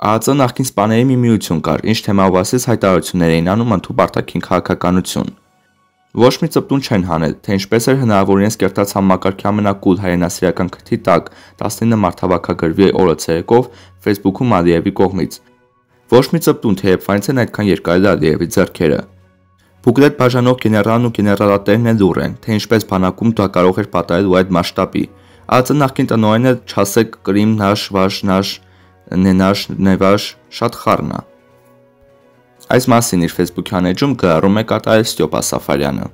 ԱԱԾ նախկին սպաների մի միություն կար, ինչ թեմավասից հայտարարություններ էին անում ընդհանուր արտաքին քաղաքականություն։ Ոչ մի ծպտուն չեն հանել, թե ինչպես էր հնարավորինս կերտած համակարգի ամենակուլ հայրենասիրական քթի տակ 19 մարտավակագրվի օրը ցերեկով Facebook-ում Ալիևի կողմից։ Ոչ մի ծպտուն թեև ֆայնցեն այդքան երկարել Ալիևի ձեռքերը։ Բուկլետ բաժանող գեներալն ու գեներալատերն են լուր են, թե ինչպես բանակում դա կարող էր պատահել ու այդ մասշտաբի։ ԱԱԾ նախկին տնօրենը Չասեք Կրիմ Նաշ Վաշ Նաշ Նենաշ Նևաշ շատ խառնա։ Այս մասին իր Facebook-յան էջում գրառում է կատարել Ստյոպա Սաֆարյանը։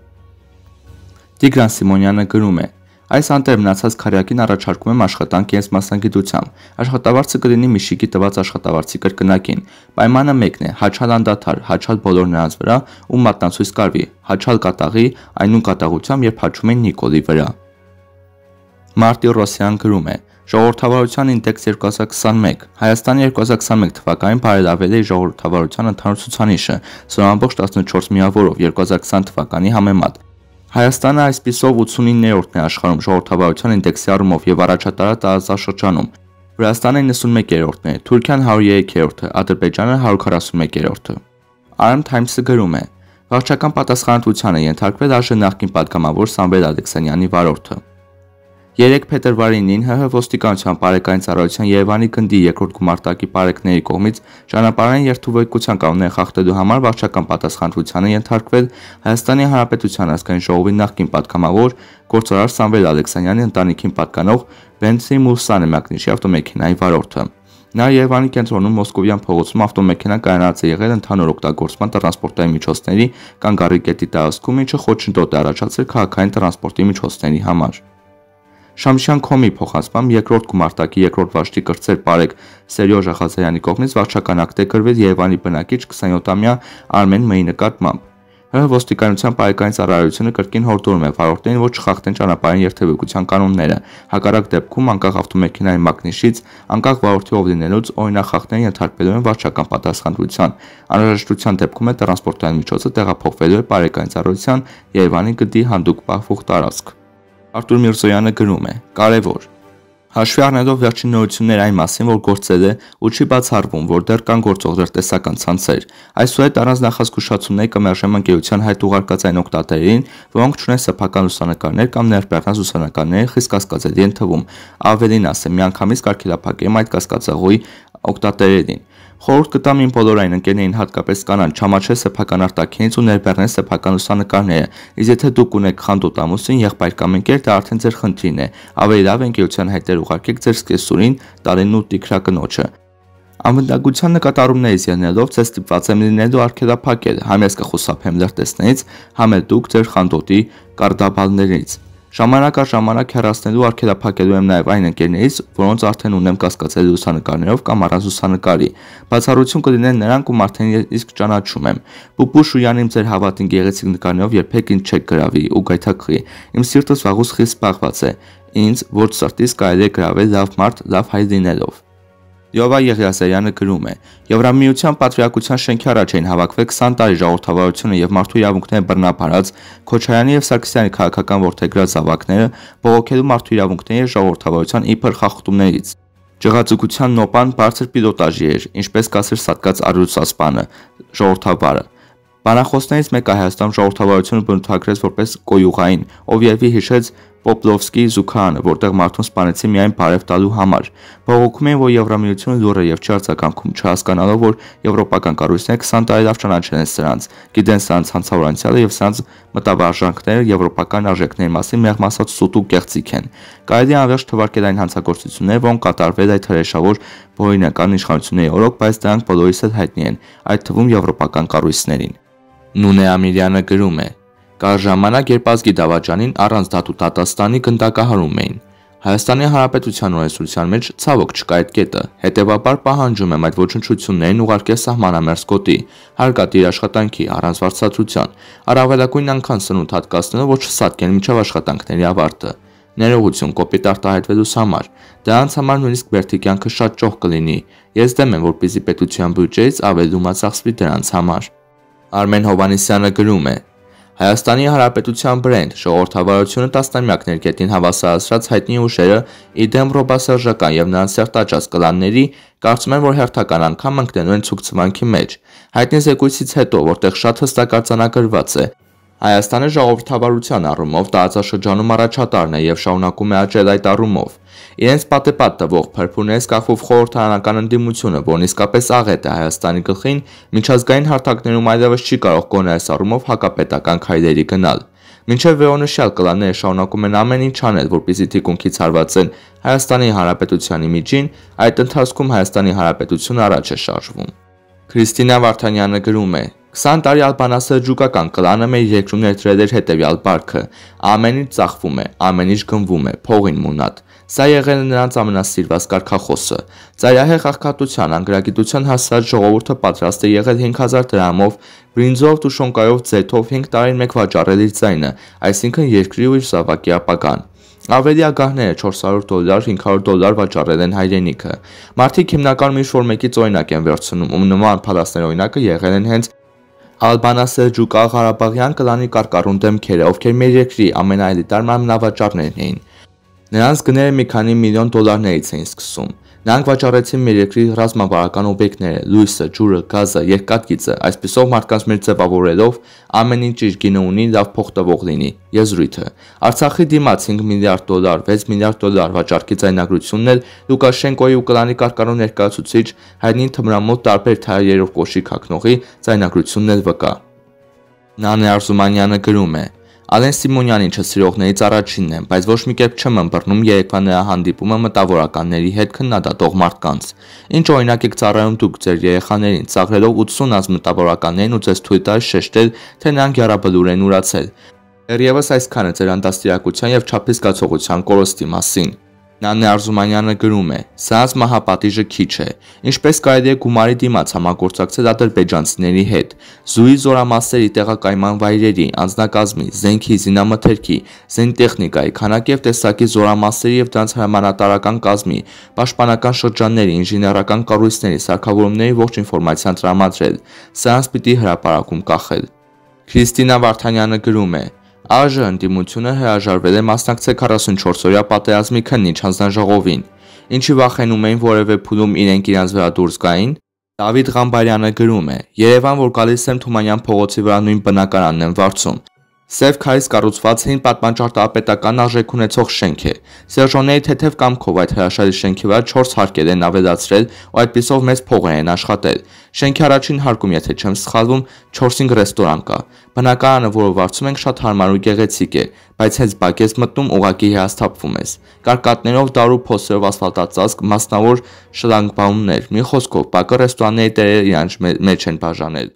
Տիգրան Սիմոնյանը գրում է. Այս անտեր մնացած քարյակին առաջարկում եմ աշխատանք ինձ մասնագիտությամբ։ Աշխատավարձը կլինի Միշիկի տված աշխատավարձի կրկնակին։ Պայմանը մեկն է՝ հաչալ անդադար, հաչալ բոլոր նրանց վրա, ում մատնացույց կարվի, հաչալ կատաղի, այնուն կատաղությամբ, երբ հաչում են Նիկոլի վրա։ Մարտի Ռոսյան գրում է. Ժողովրդավարության ինդեքս 2021 Հայաստանի 2021 թվականին բարելավել է ժողովրդավարության ընդհանուր ցուցանիշը 0.14 միավորով 2020 թվականի համեմատ։ Հայաստանը այսպիսով 89-րդն է աշխարհում ժողովրդավարության ինդեքսի առումով եւ առաջատարը տարածաշրջանում։ Վրաստանը 91-րդն է, Թուրքիան 103-րդը, Ադրբեջանը 141-րդը։ Arm Times-ը գրում է. Վարչական պատասխանատվությանը ենթարկվել արժե նախկին պատգամավոր Սամվել Ալեքսանյանի վարորդը։ 3 փետրվարին ՆՀՀ ոստիկանության Պարեկային ծառայության Երևանի գնդի 2-րդ գումարտակի պարեկների կողմից ճանապարհային երթուղեկության կանոնները խախտելու համար վարչական պատասխանատվությանը ենթարկվել Հայաստանի Հանրապետության ազգային ժողովի նախկին պատգամավոր գործարար Սամվել Ալեքսանյանի ընտանիքին պատկանող Բենսի Մուրսանը մակնիշի ավտոմեքենայի վարորդը։ Նա Երևանի կենտրոնում Մոսկովյան փողոցում ավտոմեքենան կայանած է եղել ընդհանուր օգտագործման տրանսպորտային միջոցների կանգարի կետի տարածքում, ինչը խոչընդոտ է առաջացել քաղաքային տրանսպորտի միջոցների համար։ Շամշյան Քոմի փոխանցում երկրորդ գումարտակի երկրորդ վաշտի կրծեր Պարեկ Սերյո Ժախազարյանի կողմից վարչականակտե գրվեց Երևանի բնակիչ 27-ամյա Արմեն Մեյի նկատմամբ։ ՀՀ ոստիկանության պայքարային ծառայությունը կրկին հորդորում է վարորդներին, որ չխախտեն ճանապարհային երթևեկության կանոնները։ Հակառակ դեպքում անկախ ավտոմեքենայի մակնիշից, անկախ վարորդի ով լինելուց օրինախախտներին ենթարկվելու են վարչական պատասխանատվության։ Անհրաժեշտության դեպքում է տրանսպորտային միջոցը տեղափոխվելու է պայքարային ծառայության Երևանի գդի հանդուկ բախվող տարածք։ Արտուր Միրզոյանը գրում է. Կարևոր Հաշվի առնելով վերջին նորությունները այն մասին, որ գործել է ու չի բացառվում, որ դեռ կան գործող դերտեսական ցանցեր, այսուհետ առանց նախազգուշացումների կամ երշեմ ընկերության հայտ ուղարկած այն օկտատերին, որոնք չունեն սեփական լուսանկարներ կամ ներբեռնած լուսանկարների խիստ կասկածելի են թվում, ավելին ասեմ, միանգամից կարգելափակեմ այդ կասկածողի օկտատերերին։ Խորհուրդ կտամ իմ բոլոր այն ընկերներին հատկապես կանան չամաչել սեփական արտաքինից ու ներբեռնել սեփական լուսանկարները։ Իսկ եթե դուք ունեք խանդոտ ամուսին, եղբայր կամ ընկեր, դա արդեն ձեր խնդիրն է։ Ավելի լավ է ընկերության հետեր ուղարկեք ձեր սկեսուրին, տարին ու տիկրակնոջը։ Անվտանգության նկատառումներից ելնելով ցես ստիպված եմ լինելու արկելափակել, համ ես կխուսափեմ լրտեսներից, համ էլ դուք ձեր խանդոտի կարդաբալներից։ Ժամանակ առ ժամանակ հեռացնելու արգելափակելու եմ նաև այն ընկերներից, որոնց արդեն ունեմ կասկածելի լուսանկարներով կամ առանց լուսանկարի։ Բացառություն կլինեն նրանք, ում արդեն իսկ ճանաչում եմ։ Պուպու Շույանն իմ ձեր հավատին գեղեցիկ նկարներով երբեք ինձ չեք գրավի ու գայթակղի։ Իմ սիրտս վաղուց խիստ զբաղված է։ Ինձ ոչ սրտից կարելի է գրավել լավ մարդ, լավ հայ լինելով։ Եովա Եղիասարյանը գրում է. Եվրամիության պատվիրակության շենքի առաջ էին հավաքվել 20 տարի ժողովրդավարությունը եւ մարդու իրավունքները բռնապարած Քոչարյանի եւ Սարգսյանի քաղաքական ворթեգրած ավակները բողոքելու մարդու իրավունքների եւ ժողովրդավարության իբր խախտումներից։ Ջղացուկության նոպան բարձր պիլոտաժի էր, ինչպես կասեր Սատկած Արյուսասպանը, ժողովրդավարը։ Բանախոսներից մեկը Հայաստան ժողովրդավարությունը բնութագրեց որպես կոյուղային, ով երևի հիշեց Պոպլովսկի զուքարանը, որտեղ մարդուն սպանեցին միայն բարև տալու համար։ Բողոքում էին, որ Եվրամիությունը լուրը եւ չի արձագանքում, չհասկանալով, որ եվրոպական կառույցները 20 տարի լավ ճանաչել են սրանց, գիտեն սրանց հանցավորանցյալը եւ սրանց մտավարժանքները եվրոպական արժեքների մասին մեղմ ասած սուտու կեղծիք են։ Կարելի է անվերջ թվարկել այն հանցագործությունները, որոնք կատարվել այդ հրեշավոր բողոքնական իշխանությունների օրոք, բայց դրանք բոլորիս էլ հայտնի են, այդ թվում եվրոպական կառույցներին։ Նունե Ամիրյանը գրում է. Կար ժամանակ, երբ ազգի դավաճանին առանց դատու Տատաստանի գնդակահարում էին։ Հայաստանի Հանրապետության օրենսդրության մեջ ցավոք չկա այդ կետը։ Հետևաբար պահանջում եմ այդ ոչնչություններին ուղարկել սահմանամերձ գոտի, հարկատիր աշխատանքի առանց վարձատրության, առավելագույն անգամ սնունդ հատկացնելով, որ չսատկեն միջավ աշխատանքների ավարտը։ Ներողություն կոպիտ արտահայտվելուս համար։ Դրանց համար նույնիսկ Բերթի կյանքը շատ ճոխ կլինի։ Ես դեմ եմ, որպեսզի պետության բյուջեից ավելումը ծախսվի դրանց համար։ Արմեն Հովանեսյանը գրում է. Հայաստանի Հանրապետության բրենդ ժողովրդավարությունը տասնամյակներ գետին հավասարացրած հայտնի ուժերը իդեմ ռոբասերժական եւ նրանց սերտաճած կլանների կարծում են, որ հերթական անգամ ընկնելու են ցուցցվանքի մեջ։ Հայտնի զեկույցից հետո, որտեղ շատ հստակարձանագրված է, Հայաստանը ժողովրդավարության առումով տարածաշրջանում առաջատարն է եւ շարունակում է աճել այդ առումով իրենց պատեպատ տվող փրփուրներից կախվող խորհրդարանական ընդդիմությունը, որն իսկապես աղետ է Հայաստանի գլխին, միջազգային հարթակներում այլևս չի կարող գոնե այս առումով հակապետական քայլերի գնալ։ Մինչև վերոնշյալ կլանները շարունակում են ամեն ինչ անել, որպեսզի թիկունքից հարվածեն Հայաստանի Հանրապետությանի միջին, այդ ընթացքում Հայաստանի Հանրապետությունը առաջ է շարժվում։ Քրիստինա Վարդանյանը գրում է. 20 տարի ալբանասերջուկական կլանը մեր երկրում ներդրել էր հետևյալ բարքը. ամեն ինչ ծախվում է, ամեն ինչ գնվում է, փողին մունատ։ Սա եղել է նրանց ամենասիրված կարգախոսը։ Ծայրահեղ աղքատության, անգրագիտության հասած ժողովուրդը պատրաստ է եղել 5000 դրամով, բրինձով, տուշոնկայով, ձեթով 5 տարին մեկ վաճառել իր ձայնը, այսինքն երկրի ու իր զավակի ապագան։ Ավելի ագահները 400 դոլար, 500 դոլար վաճառել են հայրենիքը։ Մարդիկ հիմնականում ինչ որ մեկից օրինակ են վերցնում, ու նման փալասներ օրինակը եղել են հենց Ալբանասերջուկա Ղարաբաղյան կլանի կարկառուն դեմքերը, ովքեր մեր երկրի ամենաելիտար մարմնավաճառներն էին։ Նրանց գները մի քանի միլիոն դոլարներից էին սկսվում։ Նրանք վաճառեցին մեր երկրի ռազմավարական օբյեկտները՝ լույսը, ջուրը, գազը, երկաթգիծը, այսպիսով մարդկանց մեջ ձևավորելով ամեն ինչ իր գինը ունի, լավ փոխտվող լինի։ Եզրույթը։ Արցախի դիմաց 5 միլիարդ դոլար, 6 միլիարդ դոլար վաճառքի ձայնագրությունն էլ Լուկաշենկոյի Ուկրաինի կարկառու ներկայացուցիչ Հայնին Թմրամոտ տարբեր թայերով կոշիկ հագնողի ձայնագրությունն էլ վկա։ Նանե Արզումանյանը գրում է. Ալեն Սիմոնյանին չսիրողներից առաջինն եմ, բայց ոչ մի կերպ չեմ ըմբռնում երեկվա նրա հանդիպումը մտավորականների հետ քննադատող մարդկանց։ Ինչ օրինակ եք ծառայում դուք ձեր երեխաներին, ծաղրելով 80 անց մտավորականներին ու ձեզ թույլ տալիս շեշտել, թե նրանք յարաբլուր են ուրացել։ Դեռևս այսքանը ձեր անտասիրակության եւ չափի զգացողության կորստի մասին։ Նանե Արզումանյանը գրում է. «Սրանց մահապատիժը քիչ է, ինչպես կարելի է գումարի դիմաց համագործակցել ադրբեջանցիների հետ, զույի զորամասերի տեղակայման վայրերի, անձնակազմի, զենքի, զինամթերքի, զենտեխնիկայի, քանակի և տեսակի զորամասերի և դրանց հրամանատարական կազմի, պաշտպանական շրջանների, ինժեներական կառույցների, սարքավորումների ողջ ինֆորմացիան տրամադրել։ Սրանց պիտի հրապարակում կախել»։ Քրիստինա Վարդանյանը գրում է. ԱԺ ընդդիմությունը հրաժարվել է մասնակցել 44-օրյա պատերազմի քննիչ հանձնաժողովին, ինչի վախենում էին որևէ փուլում իրենք իրենց վրա դուրս գային, Դավիթ Ղամբարյանը գրում է. Երևան, որ գալիս եմ Թումանյան փողոցի վրա նույն բնակարանն եմ վարձում, Սև քարից կառուցված հին պատմաճարտարապետական արժեք ունեցող շենք է։ Սերժոնեի թեթև կամքով այդ հրաշալի շենքի վրա 4 հարկեր են ավելացրել ու այդպիսով մեծ փողեր են աշխատել։ Շենքի առաջին հարկում, եթե չեմ սխալվում, 4-5 ռեստորան կա։ Բնակարանը, որը վարձում ենք, շատ հարմար ու գեղեցիկ է, բայց հենց բակես մտնում ուղակի հիասթափվում ես։ Կարկատներով դարու փոսերով ասֆալտացած մասնավոր շլանգբաումներ, մի խոսքով, բակը ռեստորանների դերը իրանց մեջ են բաժանել։